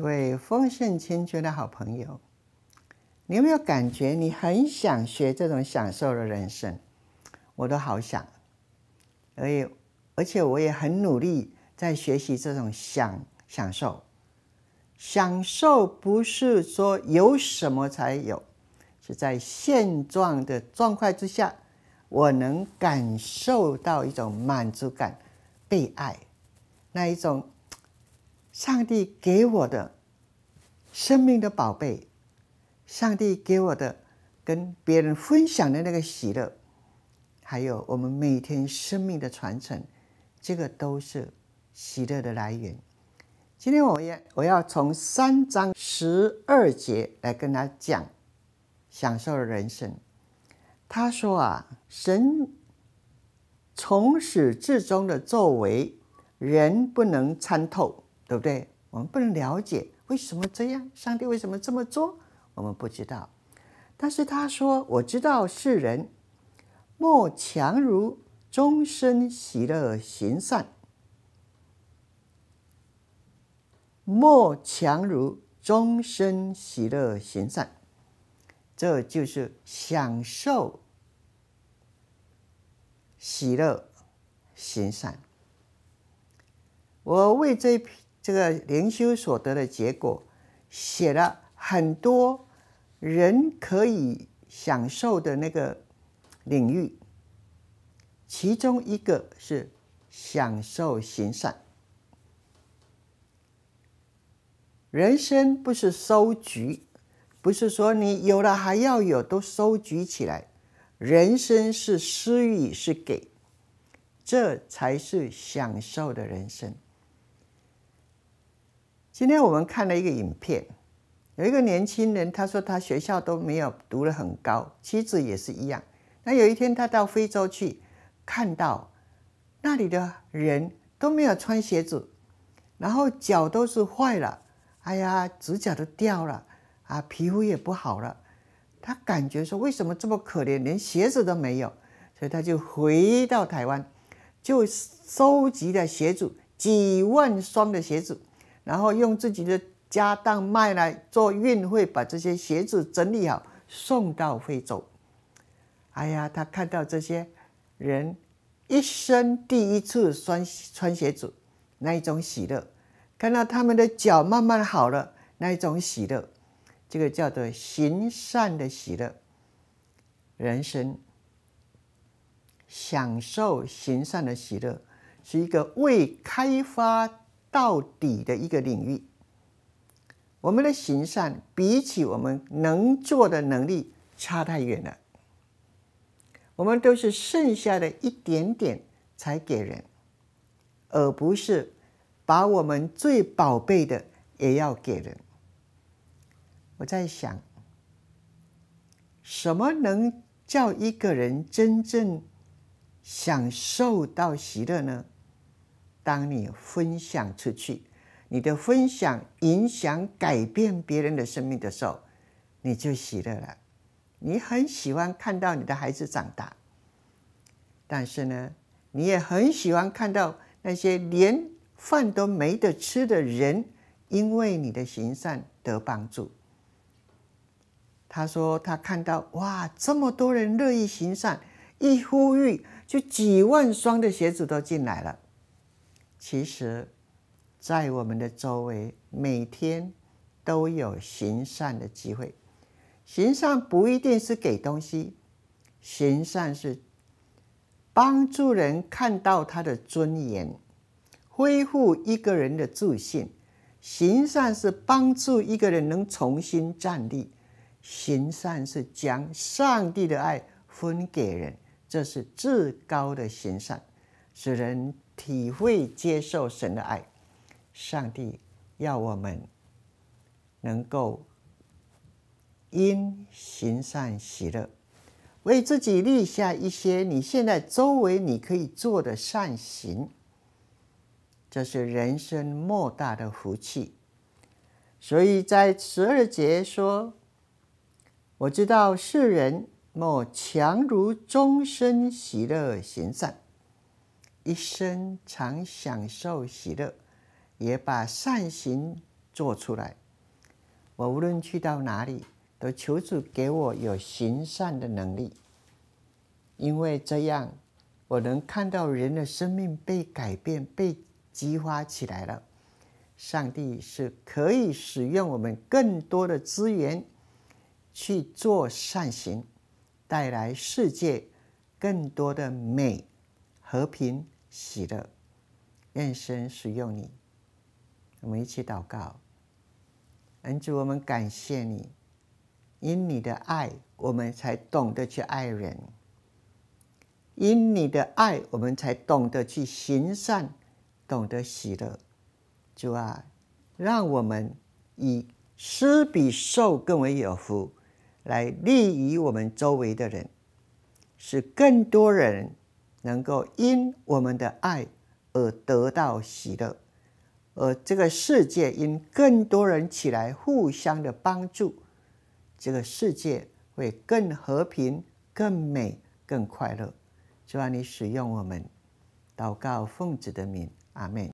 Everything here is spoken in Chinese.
一位丰盛千秋的好朋友，你有没有感觉你很想学这种享受的人生？我都好想，而且而且我也很努力在学习这种享享受。享受不是说有什么才有，是在现状的状况之下，我能感受到一种满足感、被爱那一种。上帝给我的生命的宝贝，上帝给我的跟别人分享的那个喜乐，还有我们每天生命的传承，这个都是喜乐的来源。今天我要我要从三章十二节来跟他讲享受人生。他说啊，神从始至终的作为，人不能参透。对不对？我们不能了解为什么这样，上帝为什么这么做，我们不知道。但是他说：“我知道世人莫强如终身喜乐行善，莫强如终身喜乐行善。”这就是享受喜乐行善。我为这批。这个灵修所得的结果，写了很多人可以享受的那个领域，其中一个是享受行善。人生不是收局，不是说你有了还要有都收局起来。人生是施与是给，这才是享受的人生。今天我们看了一个影片，有一个年轻人，他说他学校都没有读得很高，妻子也是一样。那有一天他到非洲去，看到那里的人都没有穿鞋子，然后脚都是坏了，哎呀，指甲都掉了啊，皮肤也不好了。他感觉说为什么这么可怜，连鞋子都没有，所以他就回到台湾，就收集了鞋子几万双的鞋子。然后用自己的家当卖来做运费，把这些鞋子整理好送到非洲。哎呀，他看到这些人一生第一次穿穿鞋子，那一种喜乐；看到他们的脚慢慢好了，那一种喜乐，这个叫做行善的喜乐。人生享受行善的喜乐，是一个未开发。到底的一个领域，我们的行善比起我们能做的能力差太远了。我们都是剩下的一点点才给人，而不是把我们最宝贝的也要给人。我在想，什么能叫一个人真正享受到喜乐呢？当你分享出去，你的分享影响改变别人的生命的时候，你就喜乐了。你很喜欢看到你的孩子长大，但是呢，你也很喜欢看到那些连饭都没得吃的人，因为你的行善得帮助。他说他看到哇，这么多人乐意行善，一呼吁就几万双的鞋子都进来了。其实，在我们的周围，每天都有行善的机会。行善不一定是给东西，行善是帮助人看到他的尊严，恢复一个人的自信。行善是帮助一个人能重新站立。行善是将上帝的爱分给人，这是至高的行善。使人体会接受神的爱，上帝要我们能够因行善喜乐，为自己立下一些你现在周围你可以做的善行，这是人生莫大的福气。所以在十二节说：“我知道世人莫强如终身喜乐行善。”一生常享受喜乐，也把善行做出来。我无论去到哪里，都求主给我有行善的能力，因为这样我能看到人的生命被改变、被激发起来了。上帝是可以使用我们更多的资源去做善行，带来世界更多的美和平。喜乐，愿神使用你。我们一起祷告，恩主，我们感谢你，因你的爱，我们才懂得去爱人；因你的爱，我们才懂得去行善，懂得喜乐。主啊，让我们以施比受更为有福，来利益我们周围的人，使更多人。能够因我们的爱而得到喜乐，而这个世界因更多人起来互相的帮助，这个世界会更和平、更美、更快乐。希望你使用我们，祷告奉子的名，阿门。